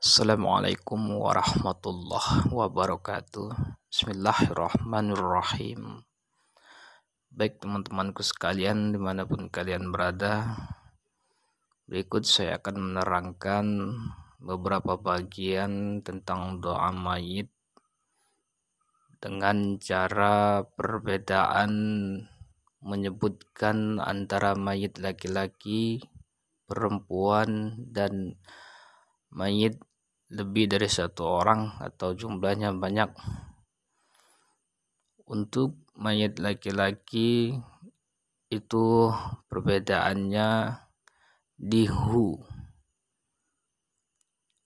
Assalamualaikum warahmatullahi wabarakatuh Bismillahirrahmanirrahim Baik teman-temanku sekalian dimanapun kalian berada Berikut saya akan menerangkan beberapa bagian tentang doa mayit dengan cara perbedaan menyebutkan antara mayit laki-laki, perempuan, dan mayit lebih dari satu orang atau jumlahnya banyak. Untuk mayit laki-laki itu perbedaannya di hu.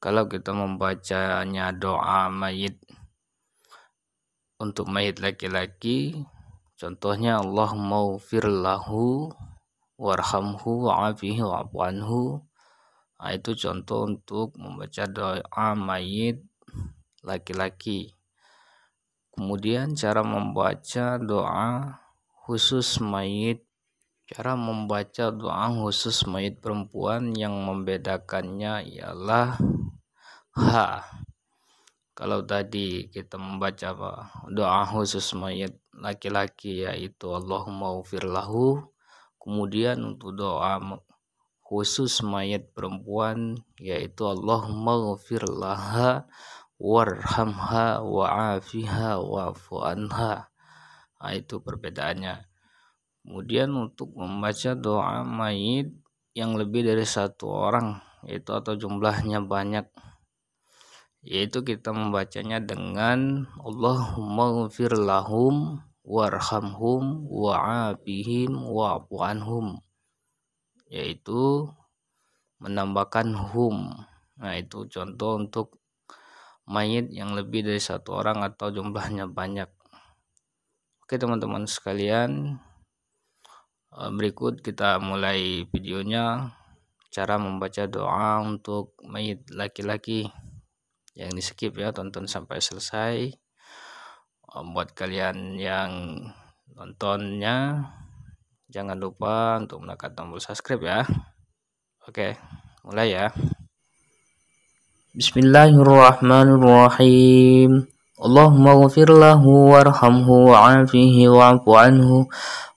Kalau kita membacanya doa mayit untuk mayit laki-laki Contohnya Allah mau firlahu warhamhu wa'afihi wa'afanhu. Nah, itu contoh untuk membaca doa mayit laki-laki. Kemudian cara membaca doa khusus mayit Cara membaca doa khusus mayit perempuan yang membedakannya ialah ha Kalau tadi kita membaca doa khusus mayit laki-laki yaitu Allahumma ufirlahu kemudian untuk doa khusus mayat perempuan yaitu Allahumma ufirlaha warhamha wa'afiha wa'fu'anha nah, itu perbedaannya kemudian untuk membaca doa mayit yang lebih dari satu orang yaitu atau jumlahnya banyak yaitu kita membacanya dengan Allahumma gfir lahum warhamhum waabihim wa'fu yaitu menambahkan hum nah itu contoh untuk mayit yang lebih dari satu orang atau jumlahnya banyak oke teman-teman sekalian eh, berikut kita mulai videonya cara membaca doa untuk mayit laki-laki yang di skip ya tonton sampai selesai buat kalian yang nontonnya jangan lupa untuk menekan tombol subscribe ya oke mulai ya Bismillahirrahmanirrahim Allahumma ghafir lahu warhamhu wa'afihi wa'afu anhu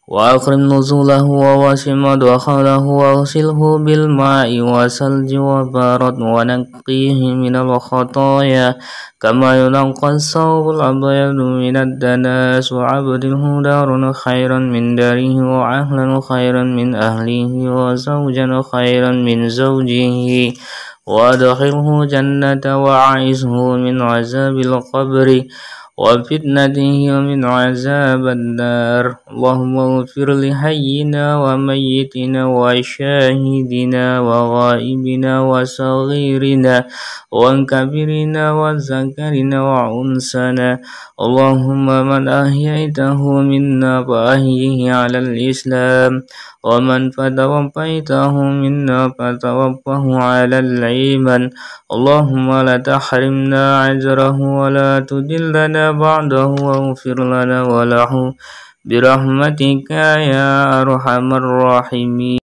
وأكرم نزوله وواسم دخله وأغسله بالماء والثلج وبارد ونقيه من الخطايا كما ينقى الثوب الأبيض من الدناس وعبده دار خيرا من داره وأهلا خيرا من أهله وزوجا خيرا من زوجه وأدخله جنة وعيسه من عذاب القبر وفتنته ومن عذاب النار اللهم اغفر لحينا وميتنا وشاهدنا وغائبنا وصغيرنا وكبيرنا وذكرنا وأنسنا اللهم من أحييته منا فأحيه على الإسلام ومن فتوفيته منا فتوفه على الإيمان اللهم لا تحرمنا أجره ولا تدلنا بعده واغفر لنا وله برحمتك يا أرحم الراحمين